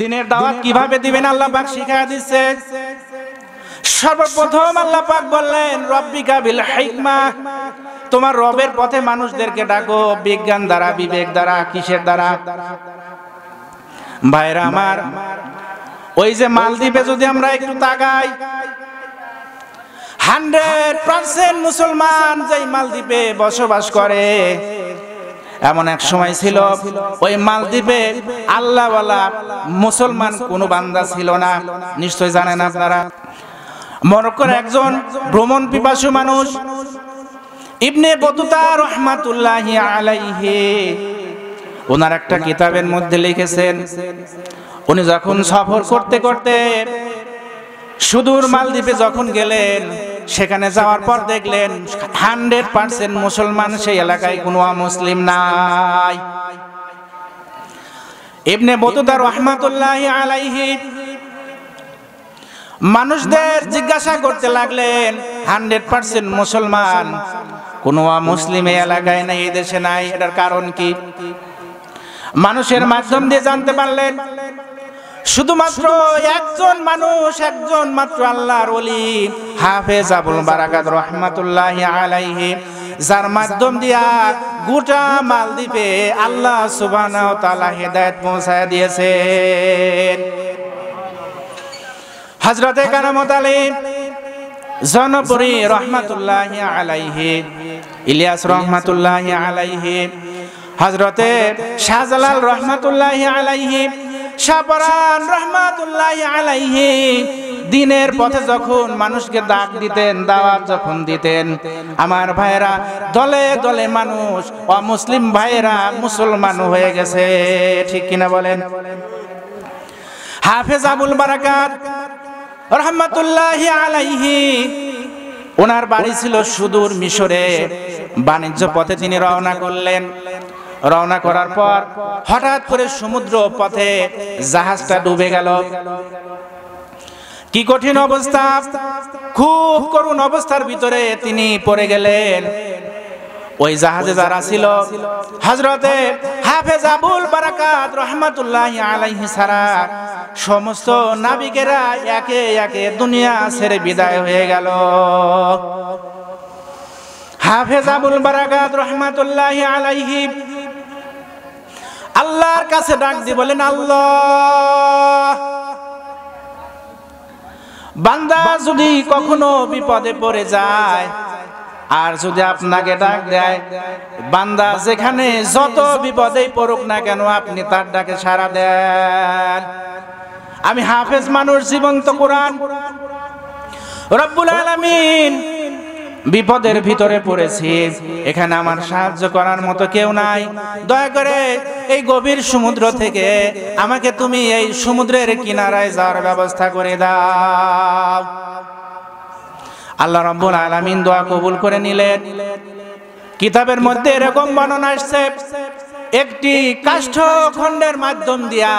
দিনের দাওয়াত কিভাবে দিবেন আল্লাহ পাক শিখায় দিচ্ছে সর্বপ্রথম আল্লাহ পাক বললেন রব্বিকা বিল হিকমা তোমার রবের পথে মানুষদেরকে ডাকো বিজ্ঞান দ্বারা বিবেক দ্বারা কিসের দ্বারা ভাইরা আমার ওই যে মালদ্বীপে যদি আমরা একটু তাকাই হান্ড্রেড পার্সেন্ট মুসলমান যেই মালদ্বীপে বসবাস করে এমন এক সময় ছিল ওই মালদ্বীপে আল্লাহওয়ালা মুসলমান কোনো বান্দা ছিল না নিশ্চয় জানেন আপনারা মরক্কোর একজন ভ্রমণ পিপাসু মানুষ ইবনে বতুতা রহমাতুল্লাহ আলাইহে ওনার একটা কিতাবের মধ্যে লিখেছেন উনি যখন সফর করতে করতে সুদূর মালদ্বীপে যখন গেলেন সেখানে যাওয়ার পর দেখলেন হান্ড্রেড পার্সেন্ট মুসলমান সেই এলাকায় কোনো মুসলিম নাই এমনি বতুদার রহমাতুল্লাহ আলাইহি মানুষদের জিজ্ঞাসা করতে লাগলেন হান্ড্রেড পার্সেন্ট মুসলমান কোনো মুসলিম এলাকায় নাই দেশে নাই এটার কারণ কি মানুষের মাধ্যম দিয়ে জানতে পারলেন শুধুমাত্র একজন মানুষ একজন মাত্র আল্লাহর অলি হাফেজ আবুল বারাকাত রহমাতুল্লাহ আলাইহি যার মাধ্যম দিয়া গোটা মালদ্বীপে আল্লাহ সুবহানাহু ওয়া তাআলা হেদায়েত পৌঁছায় দিয়েছেন হযরতে কারামত আলী জনপুরি রহমাতুল্লাহ আলাইহি ইলিয়াস রহমাতুল্লাহ আলাইহি হযরতে শাহজালাল রহমাতুল্লাহ আলাইহি শাহপরান রহমাতুল্লাহ আলাইহি দিনের পথে যখন মানুষকে ডাক দিতেন দাওয়াত যখন দিতেন আমার ভাইরা দলে দলে মানুষ অমুসলিম ভাইরা মুসলমান হয়ে গেছে ঠিক কিনা বলেন হাফেজ আবুল বারাকাত রহমাতুল্লাহ আলাইহি ওনার বাড়ি ছিল সুদূর মিশরে বাণিজ্য পথে তিনি রওনা করলেন রওনা করার পর হঠাৎ করে সমুদ্র পথে জাহাজটা ডুবে গেল কি কঠিন অবস্থা খুব করুণ অবস্থার ভিতরে তিনি পড়ে গেলেন ওই জাহাজে যারা ছিল হজরতে হাফেজ আবুল বারাকাত রহমাতুল্লাহ আলাইহি সারা সমস্ত নাবিকেরা একে একে দুনিয়া ছেড়ে বিদায় হয়ে গেল হাফেজ আবুল বারাকাত রহমাতুল্লাহ আলাইহি আল্লাহর কাছে ডাক দিয়ে বলেন আল্লাহ বান্দা যদি কখনো বিপদে পড়ে যায় আর যদি আপনাকে ডাক দেয় বান্দা যেখানে যত বিপদেই পড়ুক না কেন আপনি তার ডাকে সাড়া দেন আমি হাফেজ মানুষ জীবন্ত কোরআন রব্বুল আলামিন বিপদের ভিতরে পড়েছি এখানে আমার সাহায্য করার মতো কেউ নাই দয়া করে এই গভীর সমুদ্র থেকে আমাকে তুমি এই সমুদ্রের কিনারায় যাওয়ার ব্যবস্থা করে দাও আল্লাহ রব্বুল আলামিন দোয়া কবুল করে নিলেন কিতাবের মধ্যে এরকম বর্ণনা আসছে একটি কাষ্ঠ খণ্ডের মাধ্যম দিয়া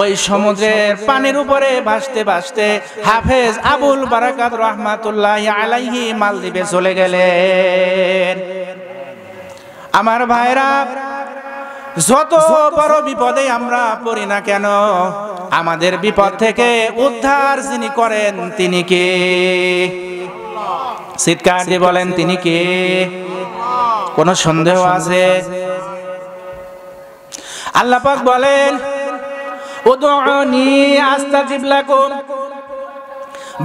ওই সমুদ্রের পানির উপরে ভাসতে ভাসতে হাফেজ আবুল বারাকাত রহমাতুল্লাহ আলাইহি মালদ্বীপে চলে গেলেন আমার ভাইরা যত বড় বিপদে আমরা পড়ি না কেন আমাদের বিপদ থেকে উদ্ধার যিনি করেন তিনি কে চিৎকার বলেন তিনি কে কোন সন্দেহ আছে আল্লাপাক বলেন উদউনি আস্তাজিব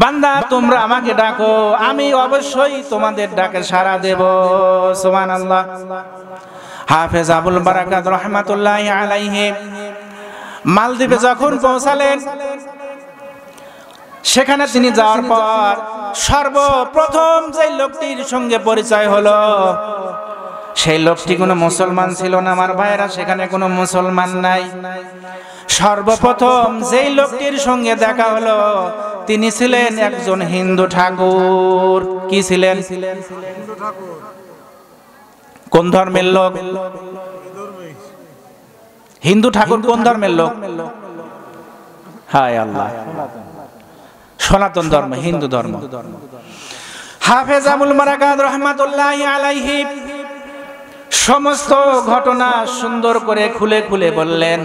বান্দা তোমরা আমাকে ডাকো আমি অবশ্যই তোমাদের ডাকে সাড়া দেব আল্লাহ হাফেজ আবুল বারাকাত রহমাতুল্লাহ আলাইহি মালদ্বীপে যখন পৌঁছালেন সেখানে তিনি যাওয়ার পর সর্বপ্রথম যে লোকটির সঙ্গে পরিচয় হলো সেই লোকটি কোনো মুসলমান ছিল না আমার ভাইরা সেখানে কোনো মুসলমান নাই সর্বপ্রথম যেই লোকটির সঙ্গে দেখা হলো তিনি ছিলেন একজন হিন্দু ঠাকুর কি ছিলেন কোন ধর্মের লোক হিন্দু ঠাকুর কোন ধর্মের লোক হায় আল্লাহ সনাতন ধর্ম হিন্দু ধর্ম হাফেজ আবুল মারাকাত রহমাতুল্লাহ আলাইহি সমস্ত ঘটনা সুন্দর করে খুলে খুলে বললেন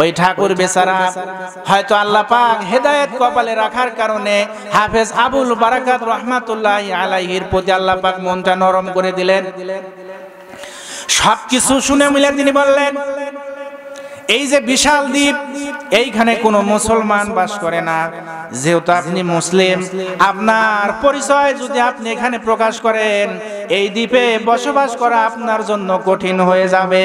ওই ঠাকুর বেচারা হয়তো আল্লাহ পাক হেদায়েত কপালে রাখার কারণে হাফেজ আবুল বারাকাত রহমাতুল্লাহ আলাইহির প্রতি আল্লাহ পাক মনটা নরম করে দিলেন সবকিছু শুনে মিলে তিনি বললেন এই যে বিশাল দ্বীপ এইখানে কোন মুসলমান বাস করে না যেহেতু আপনি মুসলিম আপনার পরিচয় যদি আপনি এখানে প্রকাশ করেন এই দ্বীপে বসবাস করা আপনার জন্য কঠিন হয়ে যাবে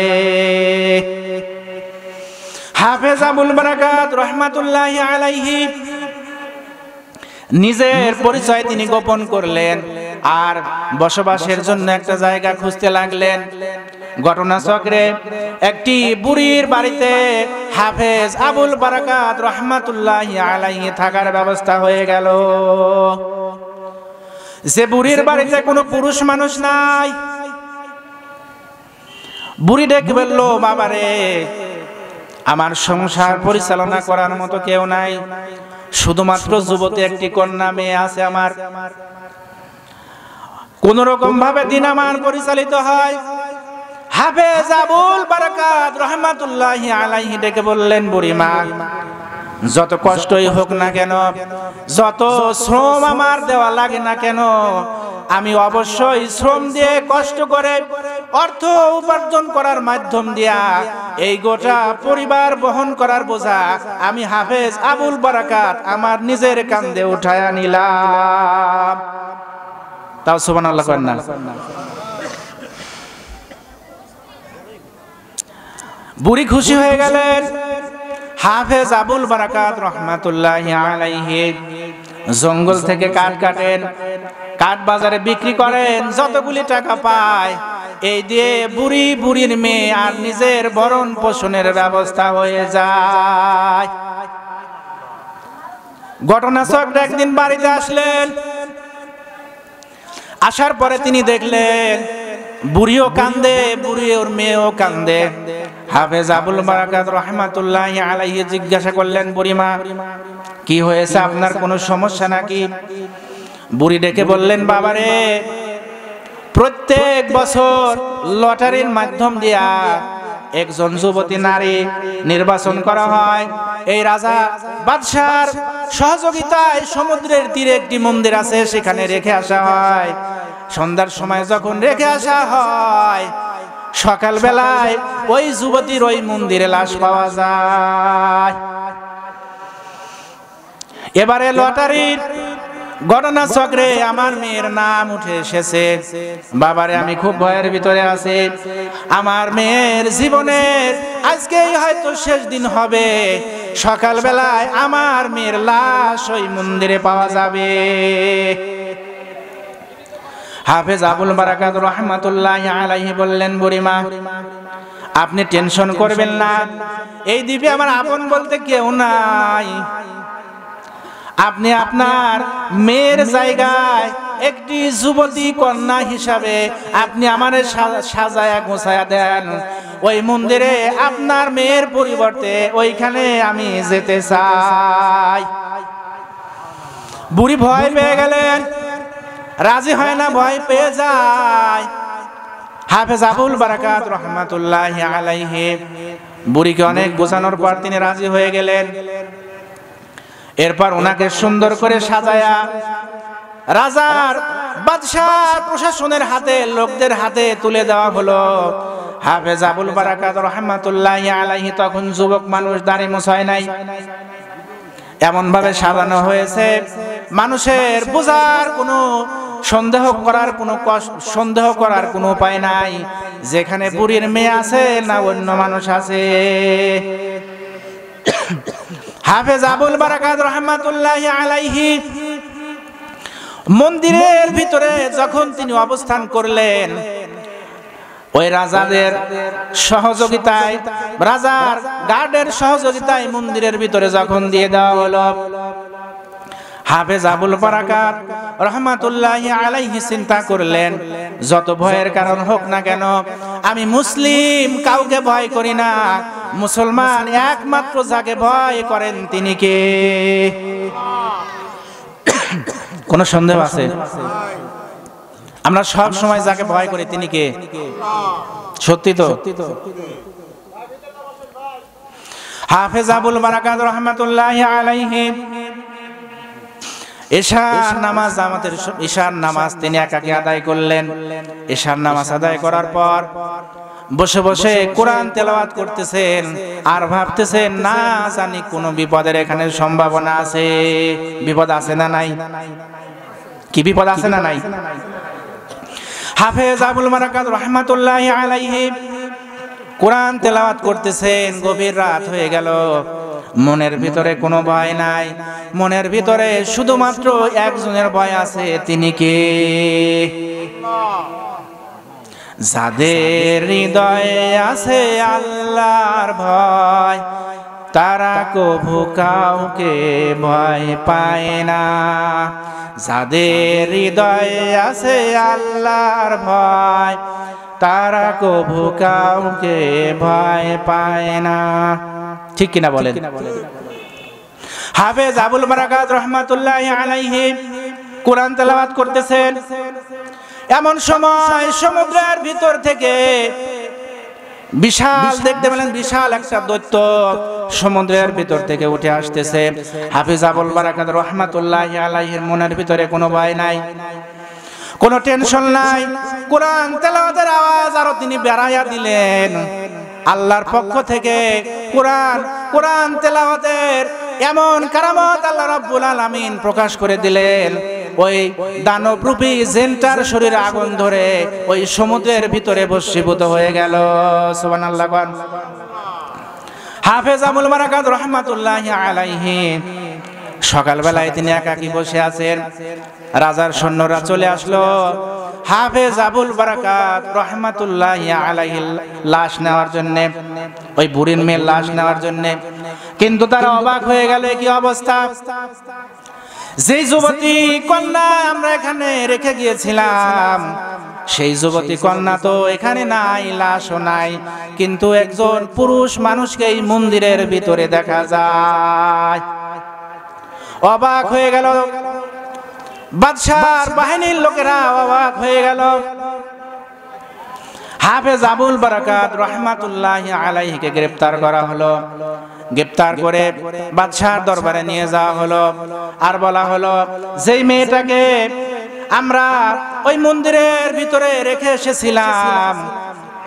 হাফেজ আবুল বারাকাত রহমাতুল্লাহ আলাইহি নিজের পরিচয় তিনি গোপন করলেন আর বসবাসের জন্য একটা জায়গা খুঁজতে লাগলেন ঘটনাচক্রে একটি বুড়ির বাড়িতে হাফেজ আবুল বারাকাত রহমাতুল্লাহ আলাইহি থাকার ব্যবস্থা হয়ে গেল যে বুড়ির বাড়িতে কোনো পুরুষ মানুষ নাই বুড়ি ডেকে বললো বাবারে আমার সংসার পরিচালনা করার মতো কেউ নাই শুধুমাত্র যুবতী একটি কন্যা মেয়ে আছে আমার কোন রকম ভাবে দিন আমার পরিচালিত হয় হাফেজ আবুল বারাকাত রহমাতুল্লাহি আলাইহি ডেকে বললেন মা যত কষ্টই হোক না কেন যত শ্রম আমার দেওয়া লাগে না কেন আমি অবশ্যই শ্রম দিয়ে কষ্ট করে অর্থ উপার্জন করার মাধ্যম দিয়া এই গোটা পরিবার বহন করার বোঝা আমি হাফেজ আবুল বারাকাত আমার নিজের কান্দে উঠায়া নিলাম তাও সোমান আল্লাহ না বুড়ি খুশি হয়ে গেলেন হাফেজ আবুল বারাকাত রহমাতুল্লাহ আলাইহি জঙ্গল থেকে কাঠ কাটেন কাঠ বাজারে বিক্রি করেন যতগুলি টাকা পায় এই দিয়ে বুড়ি বুড়ির মেয়ে আর নিজের ভরণ পোষণের ব্যবস্থা হয়ে যায় ঘটনা চক্র একদিন বাড়িতে আসলেন আসার পরে তিনি দেখলেন বুড়িও কান্দে বুড়ি ওর মেয়েও কান্দে হাফেজ আবুল বারাকাত রহমাতুল্লাহ আলাইহি জিজ্ঞাসা করলেন বুড়িমা কি হয়েছে আপনার কোনো সমস্যা নাকি বুড়ি ডেকে বললেন বাবারে প্রত্যেক বছর লটারির মাধ্যম দিয়া একজন যুবতী নারী নির্বাচন করা হয় এই রাজা বাদশার সহযোগিতায় সমুদ্রের তীরে একটি মন্দির আছে সেখানে রেখে আসা হয় সন্ধ্যার সময় যখন রেখে আসা হয় সকালবেলায় ওই যুবতীর ওই মন্দিরে লাশ পাওয়া যায় এবারে লটারির ঘটনা চক্রে আমার মেয়ের নাম উঠে এসেছে বাবারে আমি খুব ভয়ের ভিতরে আছি আমার মেয়ের জীবনের আজকেই হয়তো শেষ দিন হবে সকালবেলায় আমার মেয়ের লাশ ওই মন্দিরে পাওয়া যাবে হাফেজ আবুল বারাকাত রহমাতুল্লাহ আলাইহি বললেন বুড়িমা আপনি টেনশন করবেন না এই দ্বীপে আমার আপন বলতে কেউ নাই আপনি আপনার মেয়ের জায়গায় একটি যুবতী কন্যা হিসাবে আপনি আমার সাজায়া গোছায়া দেন ওই মন্দিরে আপনার মেয়ের পরিবর্তে ওইখানে আমি যেতে চাই বুড়ি ভয় পেয়ে গেলেন রাজি হয় না ভয় পেয়ে যায় হাফেজ আবুল বারাকাত রহমাতুল্লাহ আলাইহে বুড়িকে অনেক বোঝানোর পর তিনি রাজি হয়ে গেলেন এরপর ওনাকে সুন্দর করে সাজায়া রাজার বাদশার প্রশাসনের হাতে লোকদের হাতে তুলে দেওয়া হলো হাফেজ আবুল বারাকাত রহমাতুল্লাহ আলাইহি তখন যুবক মানুষ দাঁড়ি মোছায় নাই এমন ভাবে সাজানো হয়েছে মানুষের বোঝার কোনো সন্দেহ করার কোনো সন্দেহ করার কোনো উপায় নাই যেখানে বুড়ির মেয়ে আছে না অন্য মানুষ আছে হাফেজ আবুল বারাকাত রহমাতুল্লাহ আলাইহি মন্দিরের ভিতরে যখন তিনি অবস্থান করলেন ওই রাজাদের সহযোগিতায় রাজার গার্ডের সহযোগিতায় মন্দিরের ভিতরে যখন দিয়ে দেওয়া হলো হাফেজ আবুল বারাকাত রহমাতুল্লাহ আলাইহি চিন্তা করলেন যত ভয়ের কারণ হোক না কেন আমি মুসলিম কাউকে ভয় করি না মুসলমান একমাত্র যাকে ভয় করেন তিনি কে কোন সন্দেহ আছে আমরা সব সময় যাকে ভয় করি তিনি কে সত্যি তো হাফেজ আবুল বারাকাত রহমাতুল্লাহ আলাইহি এশার নামাজ আমাদের এশার নামাজ তিনি একাকে আদায় করলেন এশার নামাজ আদায় করার পর বসে বসে কোরআন তেলাওয়াত করতেছেন আর ভাবতেছেন না জানি কোনো বিপদের এখানে সম্ভাবনা আছে বিপদ আছে না নাই কি বিপদ আছে না নাই হাফেজ আবুল মারাকাত রহমাতুল্লাহ আলাইহি কোরআন তেলাওয়াত করতেছেন গভীর রাত হয়ে গেল মনের ভিতরে কোনো ভয় নাই মনের ভিতরে শুধুমাত্র একজনের ভয় আছে তিনি কে যাদের হৃদয়ে আছে আল্লাহর ভয় তারা কভু কাউকে ভয় পায় না যাদের হৃদয়ে আছে আল্লাহর ভয় তারা কভু কাউকে ভয় পায় না ঠিক কিনা বলেন হাফেজ আবুল মারাকাত রহমাতুল্লাহ আলাইহি কোরআন তেলাওয়াত করতেছেন এমন সময় সমুদ্রের ভিতর থেকে বিশাল দেখতে পেলেন বিশাল একটা দৈত্য সমুদ্রের ভিতর থেকে উঠে আসতেছে হাফিজ আবুল বারাকাত রহমাতুল্লাহ আলাইহির মনের ভিতরে কোনো ভয় নাই কোনো টেনশন নাই কোরআন তেলাওয়াতের আওয়াজ আরো তিনি বেড়াইয়া দিলেন আল্লাহর পক্ষ থেকে কোরআন কোরআন তেলাওয়াতের এমন কারামত আল্লাহ রাব্বুল আলামিন প্রকাশ করে দিলেন ওই রূপী জেন্টার শরীরে আগুন ধরে ওই সমুদ্রের ভিতরে বসীভূত হয়ে গেল সুবহানাল্লাহ হাফেজ আমুল মারাকাত রহমাতুল্লাহি আলাইহি সকালবেলায় তিনি একাকি বসে আছেন রাজার সৈন্যরা চলে আসলো হাফেজ আবুল বারাকাত রহমাতুল্লাহ আলাইহি লাশ নেওয়ার জন্য ওই বুড়ির মেয়ের লাশ নেওয়ার জন্য কিন্তু তার অবাক হয়ে গেল কি অবস্থা যে যুবতী কন্যা আমরা এখানে রেখে গিয়েছিলাম সেই যুবতী কন্যা তো এখানে নাই লাশও নাই কিন্তু একজন পুরুষ মানুষকে এই মন্দিরের ভিতরে দেখা যায় অবাক হয়ে গেল বাদশার বাহিনীর লোকেরা অবাক হয়ে গেল হাফেজ আবুল বারাকাত রহমাতুল্লাহ আলাইহিকে গ্রেপ্তার করা হলো গ্রেপ্তার করে বাদশার দরবারে নিয়ে যাওয়া হলো আর বলা হলো যেই মেয়েটাকে আমরা ওই মন্দিরের ভিতরে রেখে এসেছিলাম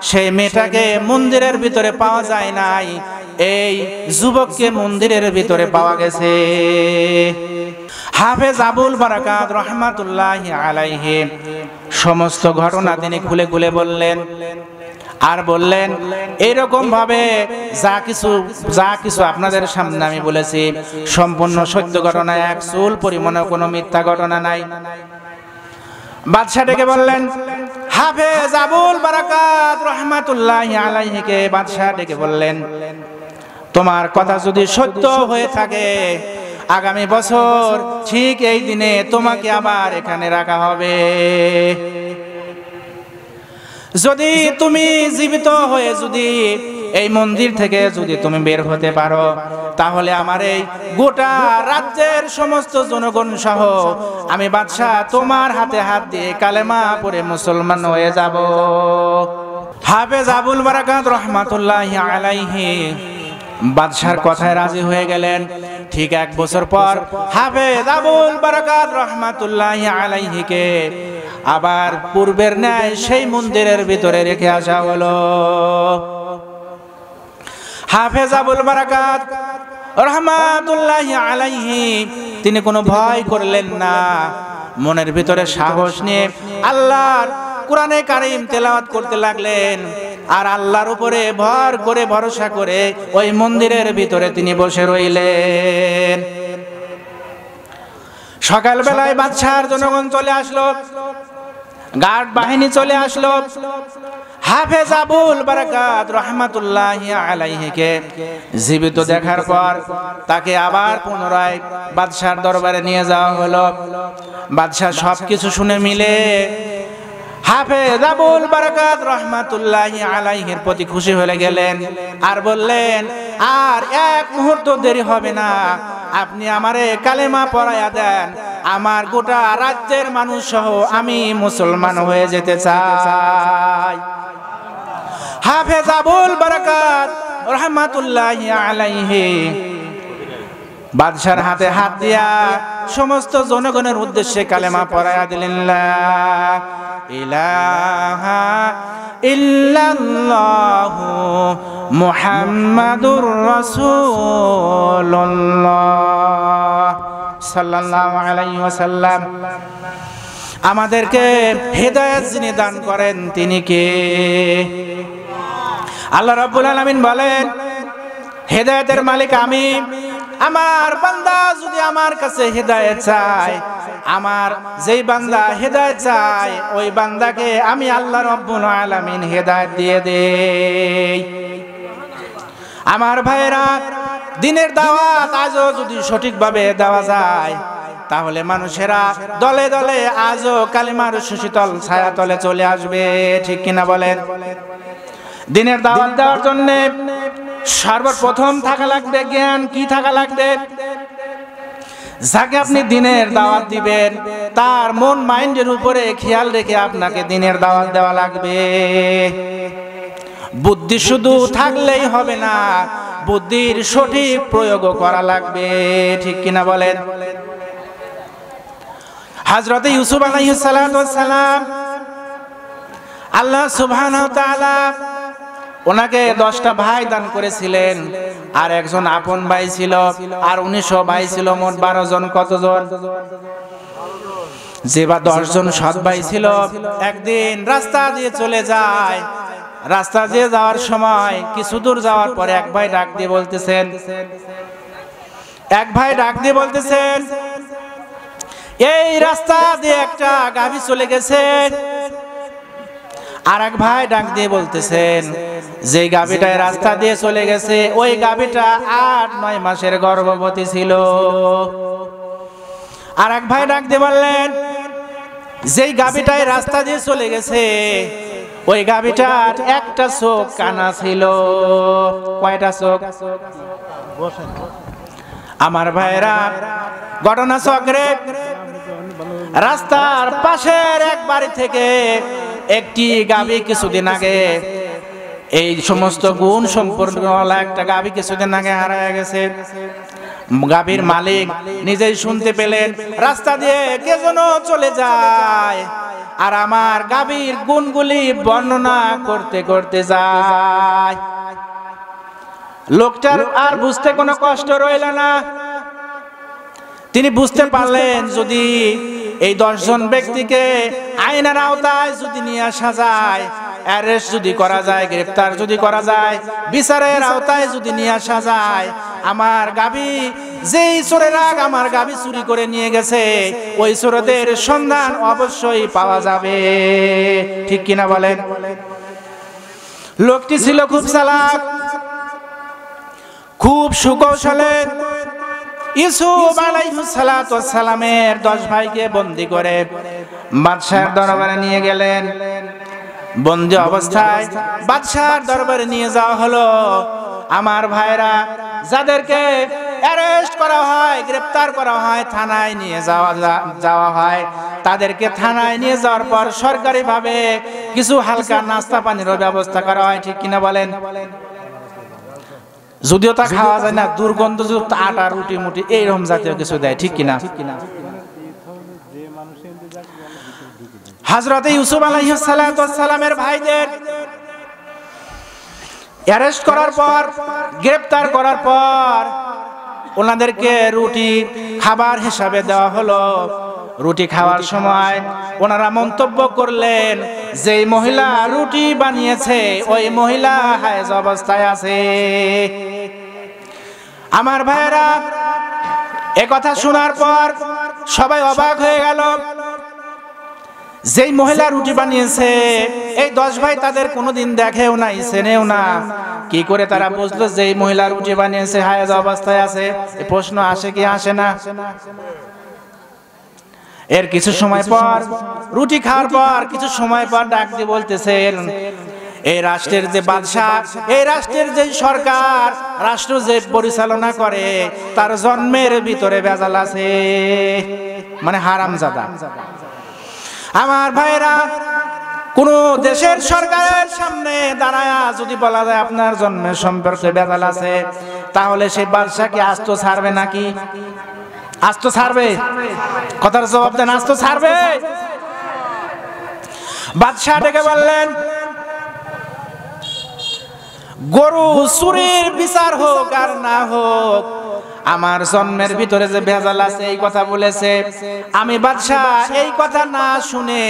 সেই মেয়েটাকে মন্দিরের ভিতরে পাওয়া যায় নাই এই যুবককে মন্দিরের ভিতরে পাওয়া গেছে হাফেজ আবুল বারাকাত রহমাতুল্লাহ আলাইহে সমস্ত ঘটনা তিনি খুলে খুলে বললেন আর বললেন এরকম ভাবে যা কিছু যা কিছু আপনাদের সামনে আমি বলেছি সম্পূর্ণ সত্য ঘটনা এক চুল পরিমাণে কোনো মিথ্যা ঘটনা নাই বাদশাহ ডেকে বললেন হাফেজ আবুল বারাকাত রহমাতুল্লাহ আলাইহিকে বাদশাহ ডেকে বললেন তোমার কথা যদি সত্য হয়ে থাকে আগামী বছর ঠিক এই দিনে তোমাকে আবার এখানে রাখা হবে যদি তুমি জীবিত হয়ে যদি এই মন্দির থেকে যদি তুমি বের হতে পারো তাহলে আমার এই গোটা রাজ্যের সমস্ত জনগণ সহ আমি বাদশাহ তোমার হাতে হাত দিয়ে কালেমা পরে মুসলমান হয়ে যাব হাফেজ আবুল বারাকাত রহমাতুল্লাহ আলাইহি বাদশার কথায় রাজি হয়ে গেলেন ঠিক এক বছর পর হাফেজ আবুল বারাকাত রহমাতুল্লাহ আলাইহিকে আবার পূর্বের ন্যায় সেই মন্দিরের ভিতরে রেখে আসা হলো হাফেজ আবুল বারাকাত রহমাতুল্লাহ আলাইহি তিনি কোনো ভয় করলেন না মনের ভিতরে সাহস নিয়ে আল্লাহর কোরআনে কারিম তেলাওয়াত করতে লাগলেন আর আল্লাহর উপরে ভর করে ভরসা করে ওই মন্দিরের ভিতরে তিনি বসে রইলেন সকালবেলায় বাদশাহার জনগণ চলে আসলো গার্ড বাহিনী চলে আসলো হাফেজ আবুল বারাকাত রহমাতুল্লাহ আলাইহিকে জীবিত দেখার পর তাকে আবার পুনরায় বাদশার দরবারে নিয়ে যাওয়া হলো বাদশাহ সবকিছু শুনে মিলে হাফেজ আবুল বারাকাত রহমাতুল্লাহি আলাইহির প্রতি খুশি হয়ে গেলেন আর বললেন আর এক মুহূর্ত দেরি হবে না আপনি আমারে কালেমা পড়ায়া দেন আমার গোটা রাজ্যের মানুষ সহ আমি মুসলমান হয়ে যেতে চাই হাফেজ আবুল বারাকাত রহমাতুল্লাহি আলাইহি বাদশার হাতে হাত দিয়া সমস্ত জনগণের উদ্দেশ্যে কালেমা পড়াইয়া দিলেন ইলাহা আমাদেরকে হেদায়েত যিনি দান করেন তিনি কে আল্লাহ রাব্বুল আলামিন বলেন হেদায়েতের মালিক আমি আমার বান্দা যদি আমার কাছে হেদায়ত চায় আমার যেই বান্দা হেদায়ত চায় ওই বান্দাকে আমি আল্লাহ রব্বুল আলমিন হেদায়ত দিয়ে দে আমার ভাইরা দিনের দাওয়াত আজও যদি সঠিকভাবে দেওয়া যায় তাহলে মানুষেরা দলে দলে আজও কালিমার সুশীতল ছায়া তলে চলে আসবে ঠিক কিনা বলেন দিনের দাওয়াত দেওয়ার জন্য প্রথম থাকা লাগবে জ্ঞান কি থাকা লাগবে যাকে আপনি দিনের দাওয়াত দিবেন তার মন মাইন্ডের উপরে খেয়াল রেখে আপনাকে দিনের দাওয়াত দেওয়া লাগবে বুদ্ধি শুধু থাকলেই হবে না বুদ্ধির সঠিক প্রয়োগও করা লাগবে ঠিক কিনা বলেন হাজরতে ইউসুফ আলাইহিস সালাম আল্লাহ সুবহানাহু ওয়া তাআলা ওনাকে দশটা ভাই দান করেছিলেন আর একজন আপন ভাই ছিল আর উনিশশো ভাই ছিল মোট বারো জন কতজন যে বা দশজন সৎ ভাই ছিল একদিন রাস্তা দিয়ে চলে যায় রাস্তা দিয়ে যাওয়ার সময় কিছু দূর যাওয়ার পরে এক ভাই ডাক দিয়ে বলতেছেন এক ভাই ডাক দিয়ে বলতেছেন এই রাস্তা দিয়ে একটা গাভী চলে গেছে আর এক ভাই ডাক দিয়ে বলতেছেন যে গাভীটায় রাস্তা দিয়ে চলে গেছে ওই গাভীটা আট নয় মাসের গর্ভবতী ছিল আর এক ভাই ডাক দিয়ে বললেন যেই গাভীটায় রাস্তা দিয়ে চলে গেছে ওই গাভীটার একটা চোখ কানা ছিল কয়টা চোখ আমার ভাইরা ঘটনা চক্রে রাস্তার পাশের এক বাড়ি থেকে একটি গাবি কিছুদিন আগে এই সমস্ত গুণ সম্পর্কওয়ালা একটা গাবি কিছুদিন আগে হারায় গেছে গাভীর মালিক নিজেই শুনতে পেলেন রাস্তা দিয়ে কে যেন চলে যায় আর আমার গাভীর গুণগুলি বর্ণনা করতে করতে যায় লোকটার আর বুঝতে কোনো কষ্ট রইল না তিনি বুঝতে পারলেন যদি এই দশজন ব্যক্তিকে আইনের আওতায় যদি নিয়ে আসা যায় অ্যারেস্ট যদি করা যায় গ্রেফতার যদি করা যায় বিচারের আওতায় যদি নিয়ে আসা যায় আমার গাবি যেই চোরেরা আমার গাবি চুরি করে নিয়ে গেছে ওই চোরদের সন্ধান অবশ্যই পাওয়া যাবে ঠিক কিনা বলেন লোকটি ছিল খুব চালাক খুব সুকৌশলের ইউসুফ সালামের দশ ভাইকে বন্দি করে বাদশার দরবারে নিয়ে গেলেন বন্দি অবস্থায় বাদশার দরবারে নিয়ে যাওয়া হলো আমার ভাইরা যাদেরকে অ্যারেস্ট করা হয় গ্রেপ্তার করা হয় থানায় নিয়ে যাওয়া যাওয়া হয় তাদেরকে থানায় নিয়ে যাওয়ার পর সরকারিভাবে কিছু হালকা নাস্তা পানিরও ব্যবস্থা করা হয় ঠিক কিনা বলেন যদিও তা খাওয়া যায় না দুর্গন্ধযুক্ত আটা রুটি মুটি এইরকম জাতীয় কিছু দেয় ঠিক কিনা হাজরতে ইউসুফ আলাইসালামের ভাইদের অ্যারেস্ট করার পর গ্রেপ্তার করার পর ওনাদেরকে রুটি খাবার হিসাবে দেওয়া হলো রুটি খাওয়ার সময় ওনারা মন্তব্য করলেন যে মহিলা রুটি বানিয়েছে ওই মহিলা হায়জ অবস্থায় আছে আমার ভাইয়েরা এ কথা শোনার পর সবাই অবাক হয়ে গেল যেই মহিলা রুটি বানিয়েছে এই দশ ভাই তাদের কোনোদিন দেখেও নাই চেনেও না কি করে তারা বুঝলো যে মহিলা রুটি বানিয়েছে হায়াজ অবস্থায় আছে প্রশ্ন আসে কি আসে না এর কিছু সময় পর রুটি খাওয়ার পর কিছু সময় পর ডাক দিয়ে বলতেছে এই রাষ্ট্রের যে বাদশাহ এই রাষ্ট্রের যে সরকার রাষ্ট্র যে পরিচালনা করে তার জন্মের ভিতরে বেজাল আছে মানে হারাম জাদা আমার ভাইরা কোন দেশের সরকারের সামনে দাঁড়ায়া যদি বলা যায় আপনার জন্মের সম্পর্কে বেজাল আছে তাহলে সেই কি আস্ত ছাড়বে নাকি আস্ত ছাড়বে কথার জবাব দেন আস্ত ছাড়বে বাদশাহ ডেকে বললেন গরু চুরির বিচার হোক আর না হোক আমার জন্মের ভিতরে যে ভেজাল আছে এই কথা বলেছে আমি বাদশাহ এই কথা না শুনে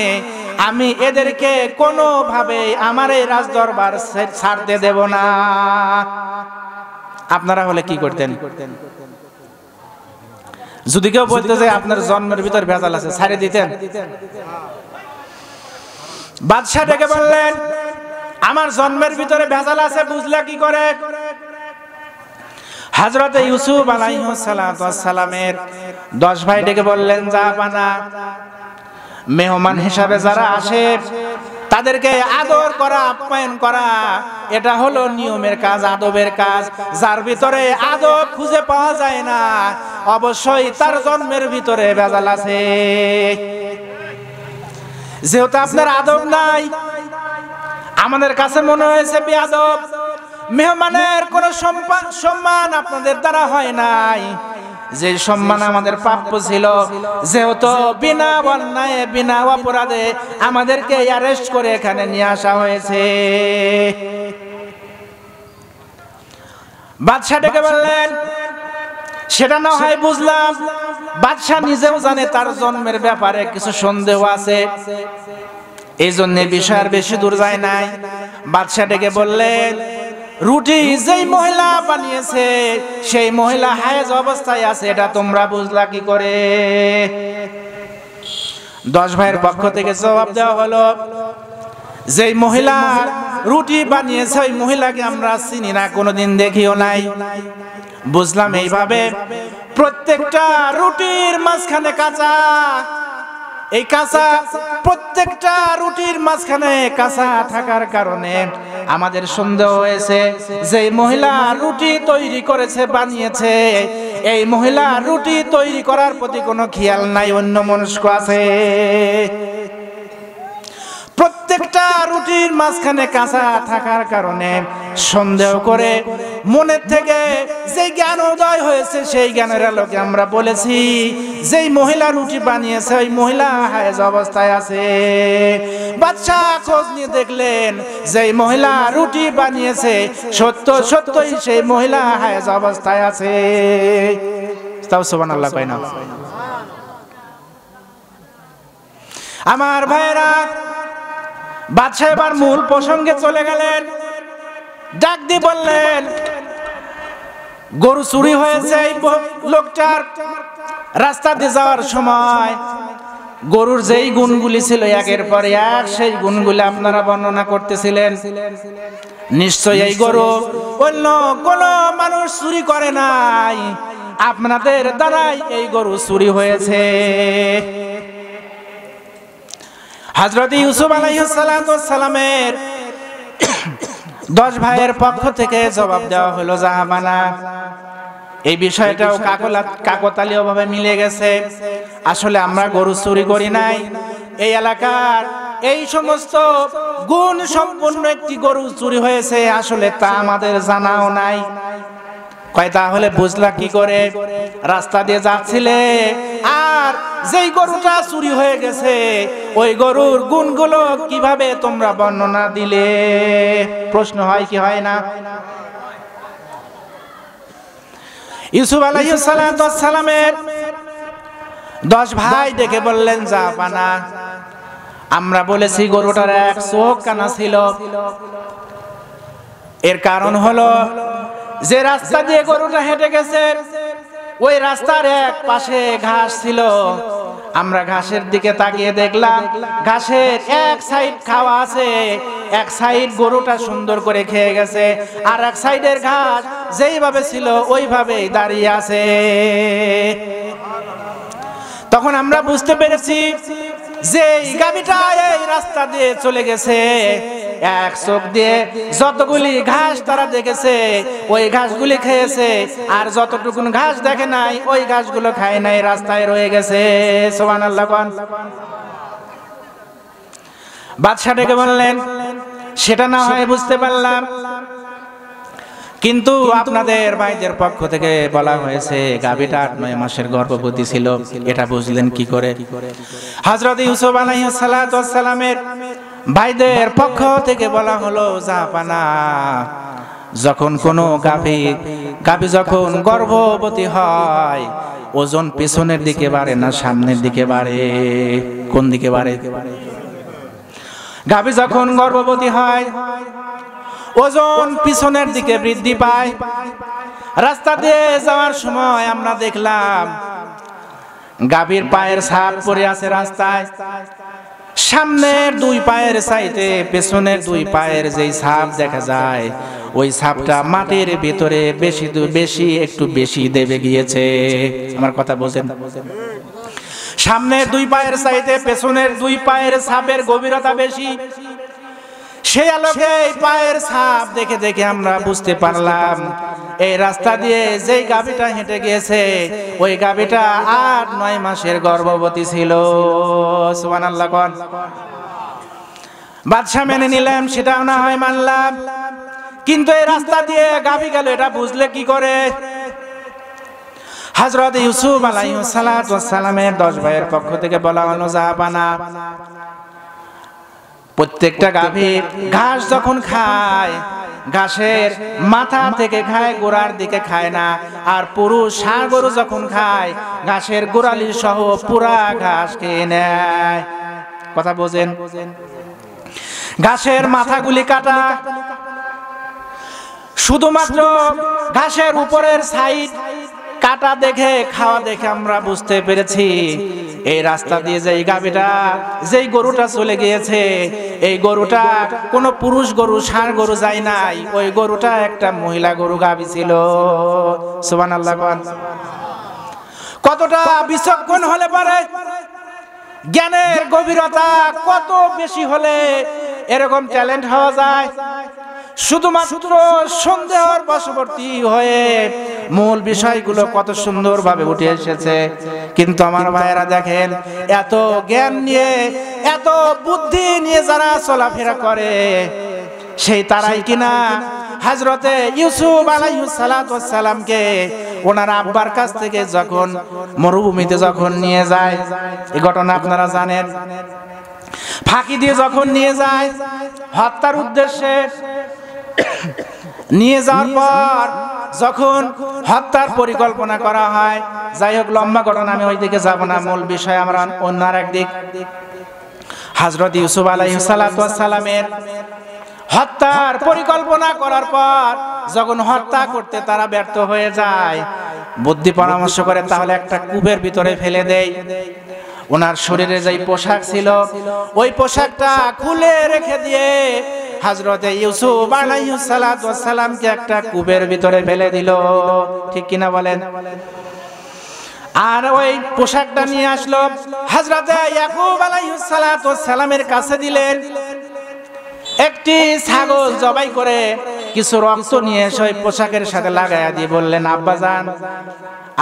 আমি এদেরকে কোনো ভাবে আমার এই রাজ দরবার ছাড়তে দেব না আপনারা হলে কি করতেন যদি কেউ বলতে যে আপনার জন্মের ভিতর ভেজাল আছে ছাড়ে দিতেন বাদশাহ ডেকে বললেন আমার জন্মের ভিতরে ভেজাল আছে বুঝলা কি করে হাজরত ইউসুফ আলাইসালামের দশ ভাই ডেকে বললেন যা বানা মেহমান হিসাবে যারা আসে তাদেরকে আদর করা আপ্যায়ন করা এটা হলো নিয়মের কাজ আদবের কাজ যার ভিতরে আদব খুঁজে পাওয়া যায় না অবশ্যই তার জন্মের ভিতরে ভেজাল আছে যেহেতু আপনার আদব নাই আমাদের কাছে মনে হয়েছে বেয়াদব মেহমানের কোনো সম্মান সম্মান আপনাদের দ্বারা হয় নাই যে সম্মান আমাদের প্রাপ্য ছিল যেহেতু বিনা অন্যায় বিনা অপরাধে আমাদেরকে অ্যারেস্ট করে এখানে নিয়ে আসা হয়েছে বাদশাহ ডেকে বললেন সেটা না হয় বুঝলাম বাদশাহ নিজেও জানে তার জন্মের ব্যাপারে কিছু সন্দেহ আছে এই জন্য বিষয় আর বেশি দূর যায় নাই বাদশা ডেকে বললেন রুটি যেই মহিলা বানিয়েছে সেই মহিলা হায়েজ অবস্থায় আছে এটা তোমরা বুঝলা কি করে দশ ভাইয়ের পক্ষ থেকে জবাব দেওয়া হলো যেই মহিলা রুটি বানিয়েছে ওই মহিলাকে আমরা চিনি না কোনোদিন দেখিও নাই বুঝলাম এইভাবে প্রত্যেকটা রুটির মাঝখানে কাঁচা এই কাঁচা প্রত্যেকটা রুটির মাঝখানে কাঁচা থাকার কারণে আমাদের সন্দেহ হয়েছে যে মহিলা রুটি তৈরি করেছে বানিয়েছে এই মহিলা রুটি তৈরি করার প্রতি কোনো খেয়াল নাই অন্য মনস্ক আছে প্রত্যেকটা রুটির মাঝখানে কাঁচা থাকার কারণে সন্দেহ করে মনের থেকে যে জ্ঞান উদয় হয়েছে সেই জ্ঞানের আলোকে আমরা বলেছি যেই মহিলা রুটি বানিয়েছে ওই মহিলা হায়েজ অবস্থায় আছে বাচ্চা খোঁজ নিয়ে দেখলেন যেই মহিলা রুটি বানিয়েছে সত্য সত্যই সেই মহিলা হায়েজ অবস্থায় আছে তাও সোবান আল্লাহ পাই না আমার ভাইরা বাদশাহ এবার মূল প্রসঙ্গে চলে গেলেন ডাক দিয়ে বললেন গরু চুরি হয়েছে এই লোকটার রাস্তা দিয়ে যাওয়ার সময় গরুর যেই গুণগুলি ছিল একের পর এক সেই গুণগুলি আপনারা বর্ণনা করতেছিলেন নিশ্চয় এই গরু অন্য কোন মানুষ চুরি করে নাই আপনাদের দ্বারাই এই গরু চুরি হয়েছে হাজরত ইউসুফ আলাইহিস সালামের দশ ভাইয়ের পক্ষ থেকে জবাব দেওয়া হলো জাহামানা এই বিষয়টাও কাকতালীয় ভাবে মিলে গেছে আসলে আমরা গরু চুরি করি নাই এই এলাকার এই সমস্ত গুণ সম্পন্ন একটি গরু চুরি হয়েছে আসলে তা আমাদের জানাও নাই কয় তাহলে বুঝলা কি করে রাস্তা দিয়ে যাচ্ছিলে আর যেই গরুটা চুরি হয়ে গেছে ওই গরুর গুণগুলো কিভাবে তোমরা বর্ণনা দিলে প্রশ্ন হয় কি হয় না ইউসুফ আলাইসালামের দশ ভাই ডেকে বললেন যা পানা আমরা বলেছি গরুটার এক চোখ কানা ছিল এর কারণ হলো যে রাস্তা দিয়ে গরুটা হেঁটে গেছে ওই রাস্তার এক পাশে ঘাস ছিল আমরা ঘাসের দিকে তাকিয়ে দেখলাম ঘাসের এক সাইড খাওয়া আছে এক সাইড গরুটা সুন্দর করে খেয়ে গেছে আর এক সাইডের ঘাস যেইভাবে ছিল ওইভাবেই দাঁড়িয়ে আছে তখন আমরা বুঝতে পেরেছি যে গাবিটা এই রাস্তা দিয়ে চলে গেছে এক চোখ দিয়ে যতগুলি ঘাস তারা দেখেছে ওই ঘাসগুলি খেয়েছে আর যতটুকু ঘাস দেখে নাই ওই ঘাসগুলো খায় নাই রাস্তায় রয়ে গেছে সোমান আল্লাহ বাদশাহ ডেকে বললেন সেটা না হয় বুঝতে পারলাম কিন্তু আপনাদের ভাইদের পক্ষ থেকে বলা হয়েছে গাবিটা আট নয় মাসের গর্ভবতী ছিল এটা বুঝলেন কি করে হজরত ইউসুফ সালামের ভাইদের পক্ষ থেকে বলা হলো জাপানা যখন কোনো গাভী গাভী যখন গর্ভবতী হয় ওজন পেছনের দিকে বাড়ে না সামনের দিকে বাড়ে কোন দিকে বাড়ে গাভী যখন গর্ভবতী হয় ওজন পিছনের দিকে বৃদ্ধি পায় রাস্তা দিয়ে যাওয়ার সময় আমরা দেখলাম গাভীর পায়ের ছাপ পড়ে আছে রাস্তায় সামনের দুই পায়ের সাইতে পেছনের দুই পায়ের যেই ছাপ দেখা যায় ওই সাপটা মাটির ভিতরে বেশি বেশি একটু বেশি দেবে গিয়েছে আমার কথা বোঝেন সামনের দুই পায়ের সাইতে পেছনের দুই পায়ের ছাপের গভীরতা বেশি সেই আলোকে পায়ের ছাপ দেখে দেখে আমরা বুঝতে পারলাম এই রাস্তা দিয়ে যেই গাবিটা হেঁটে গিয়েছে ওই গাবিটা আট নয় মাসের গর্ভবতী ছিল সুবান আল্লাহ বাদশাহ মেনে নিলাম সেটাও না হয় মানলাম কিন্তু এই রাস্তা দিয়ে গাবি গেল এটা বুঝলে কি করে হাজরত ইউসুফ আলাইসালামের দশ ভাইয়ের পক্ষ থেকে বলা হলো জাহাবানা প্রত্যেকটা গাভী ঘাস যখন খায় ঘাসের মাথা থেকে খায় গোড়ার দিকে খায় না আর পুরুষ সাগরও যখন খায় ঘাসের গোড়ালি সহ পুরা ঘাস খেয়ে নেয় কথা বোঝেন ঘাসের মাথাগুলি কাটা শুধুমাত্র ঘাসের উপরের সাইড কাটা দেখে খাওয়া দেখে আমরা বুঝতে পেরেছি এই রাস্তা দিয়ে যে গাবিটা যেই গরুটা চলে গিয়েছে এই গরুটা কোনো পুরুষ গরু ষাঁড় গরু যায় নাই ওই গরুটা একটা মহিলা গরু গাবি ছিল সুবান আল্লাহ কতটা বিচক্ষণ হলে পারে জ্ঞানের গভীরতা কত বেশি হলে এরকম ট্যালেন্ট হওয়া যায় শুধুমাত্র সন্দেহর বশবর্তী হয়ে মূল বিষয়গুলো কত সুন্দরভাবে উঠে এসেছে কিন্তু আমার ভাইয়েরা দেখেন এত জ্ঞান নিয়ে এত বুদ্ধি নিয়ে যারা চলাফেরা করে সেই তারাই কিনা হাজরতে ইউসুফ আলাইসালামকে ওনার আব্বার কাছ থেকে যখন মরুভূমিতে যখন নিয়ে যায় এই ঘটনা আপনারা জানেন ফাঁকি দিয়ে যখন নিয়ে যায় হত্যার উদ্দেশ্যে নিয়ে যাওয়ার পর যখন হত্যার পরিকল্পনা করা হয় যাই হোক লম্বা ঘটনা আমি ওই দিকে যাবো না মূল বিষয় আমরা অন্য আর একদিক হাজরত ইউসুফ সালামের হত্যার পরিকল্পনা করার পর যখন হত্যা করতে তারা ব্যর্থ হয়ে যায় বুদ্ধি পরামর্শ করে তাহলে একটা কুবের ভিতরে ফেলে দেয় ওনার শরীরে যে পোশাক ছিল ওই পোশাকটা খুলে রেখে দিয়ে হাজরতে ইউসুফ সালামকে একটা কুবের ভিতরে ফেলে দিল ঠিক কিনা বলেন আর ওই পোশাকটা নিয়ে আসলো হাজরতে ইয়াকুব সালামের কাছে দিলেন একটি ছাগল জবাই করে কিছু রক্ত নিয়ে এসে পোশাকের সাথে লাগাইয়া দিয়ে বললেন আব্বাজান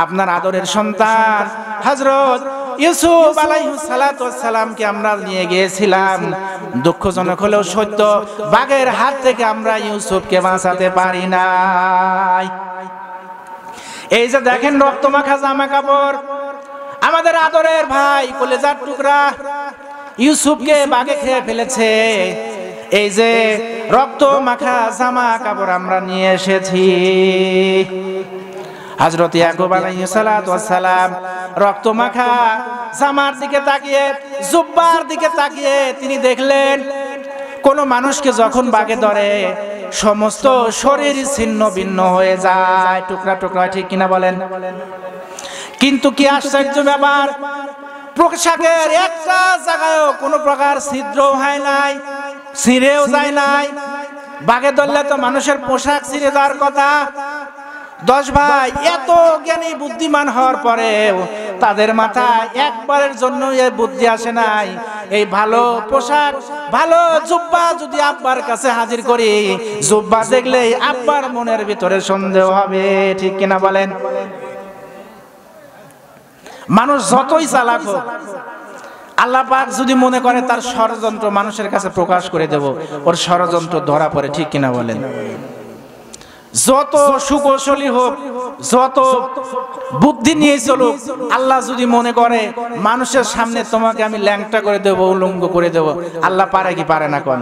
আপনার আদরের সন্তান হাজরত ইউসুফ সালামকে আমরা নিয়ে গিয়েছিলাম দুঃখজনক হলেও সত্য বাঘের হাত থেকে আমরা ইউসুফকে বাঁচাতে পারি নাই এই যে দেখেন রক্তমাখা জামা কাপড় আমাদের আদরের ভাই কলেজার টুকরা ইউসুফকে বাঘে খেয়ে ফেলেছে এই যে রক্ত মাখা জামা কাপড় আমরা নিয়ে এসেছি হজরত ইয়াকুব আলাইহিস সালাম রক্ত মাখা জামার দিকে তাকিয়ে জুব্বার দিকে তাকিয়ে তিনি দেখলেন কোনো মানুষকে যখন বাগে ধরে সমস্ত শরীর ছিন্ন ভিন্ন হয়ে যায় টুকরা টুকরা ঠিক কিনা বলেন কিন্তু কি আশ্চর্য ব্যাপার পোশাকের একটা জায়গায় কোনো প্রকার ছিদ্র হয় নাই ছিঁড়েও যায় নাই বাগে ধরলে তো মানুষের পোশাক ছিঁড়ে যাওয়ার কথা দশ ভাই এত জ্ঞানী বুদ্ধিমান হওয়ার পরে তাদের মাথায় একবারের জন্য বুদ্ধি আসে নাই এই ভালো পোশাক ভালো জুব্বা যদি আব্বার কাছে হাজির করি জুব্বা দেখলেই আব্বার মনের ভিতরে সন্দেহ হবে ঠিক কিনা বলেন মানুষ যতই চালাক হোক আল্লাহ পাক যদি মনে করে তার ষড়যন্ত্র মানুষের কাছে প্রকাশ করে দেব ওর ষড়যন্ত্র ধরা পড়ে ঠিক কিনা বলেন যত সুকৌশলী হোক যত বুদ্ধি নিয়ে চলুক আল্লাহ যদি মনে করে মানুষের সামনে তোমাকে আমি ল্যাংটা করে দেব উলঙ্গ করে দেব আল্লাহ পারে কি পারে না কোন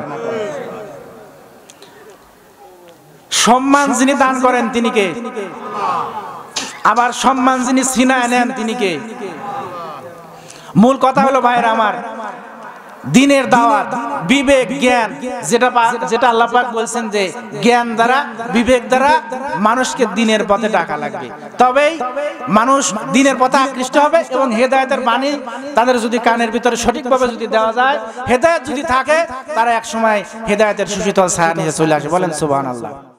সম্মান যিনি দান করেন তিনি কে আবার সম্মান যিনি সিনায় নেন তিনি কে মূল কথা হলো ভাইয়ের আমার দিনের দাওয়াত বিবেক জ্ঞান যেটা যেটা আল্লাপাক বলছেন যে জ্ঞান দ্বারা বিবেক দ্বারা মানুষকে দিনের পথে টাকা লাগবে তবেই মানুষ দিনের পথে আকৃষ্ট হবে এবং হেদায়তের বাণী তাদের যদি কানের ভিতরে সঠিকভাবে যদি দেওয়া যায় হেদায়ত যদি থাকে তারা একসময় হেদায়তের সুশীতল ছায়া নিয়ে চলে আসে বলেন সুবহানাল্লাহ আল্লাহ